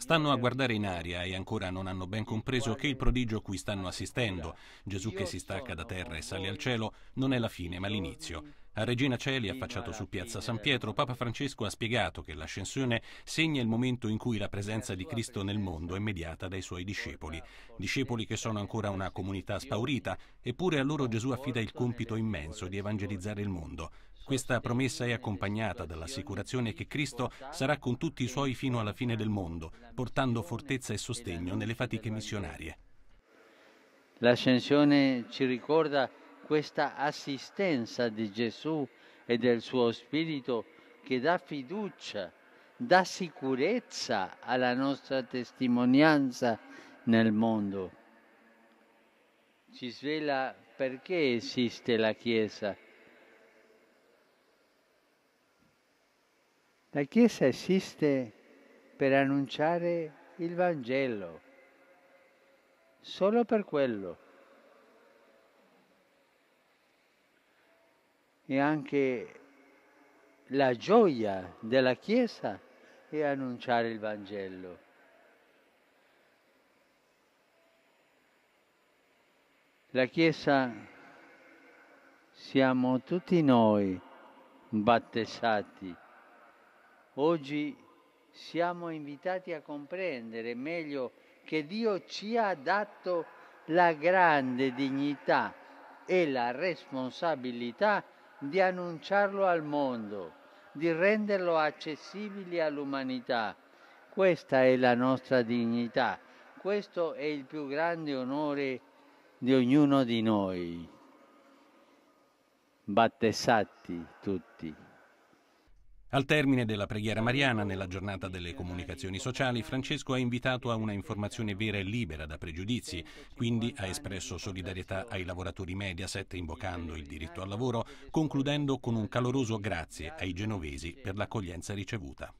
Stanno a guardare in aria e ancora non hanno ben compreso che il prodigio cui stanno assistendo, Gesù che si stacca da terra e sale al cielo, non è la fine ma l'inizio. A Regina Celi, affacciato su Piazza San Pietro, Papa Francesco ha spiegato che l'ascensione segna il momento in cui la presenza di Cristo nel mondo è mediata dai suoi discepoli, discepoli che sono ancora una comunità spaurita, eppure a loro Gesù affida il compito immenso di evangelizzare il mondo. Questa promessa è accompagnata dall'assicurazione che Cristo sarà con tutti i suoi fino alla fine del mondo, portando fortezza e sostegno nelle fatiche missionarie. L'ascensione ci ricorda questa assistenza di Gesù e del suo Spirito che dà fiducia, dà sicurezza alla nostra testimonianza nel mondo. Ci svela perché esiste la Chiesa La Chiesa esiste per annunciare il Vangelo, solo per quello. E anche la gioia della Chiesa è annunciare il Vangelo. La Chiesa siamo tutti noi battesati. Oggi siamo invitati a comprendere meglio che Dio ci ha dato la grande dignità e la responsabilità di annunciarlo al mondo, di renderlo accessibile all'umanità. Questa è la nostra dignità, questo è il più grande onore di ognuno di noi. Battezzati tutti. Al termine della preghiera mariana, nella giornata delle comunicazioni sociali, Francesco ha invitato a una informazione vera e libera da pregiudizi, quindi ha espresso solidarietà ai lavoratori Mediaset invocando il diritto al lavoro, concludendo con un caloroso grazie ai genovesi per l'accoglienza ricevuta.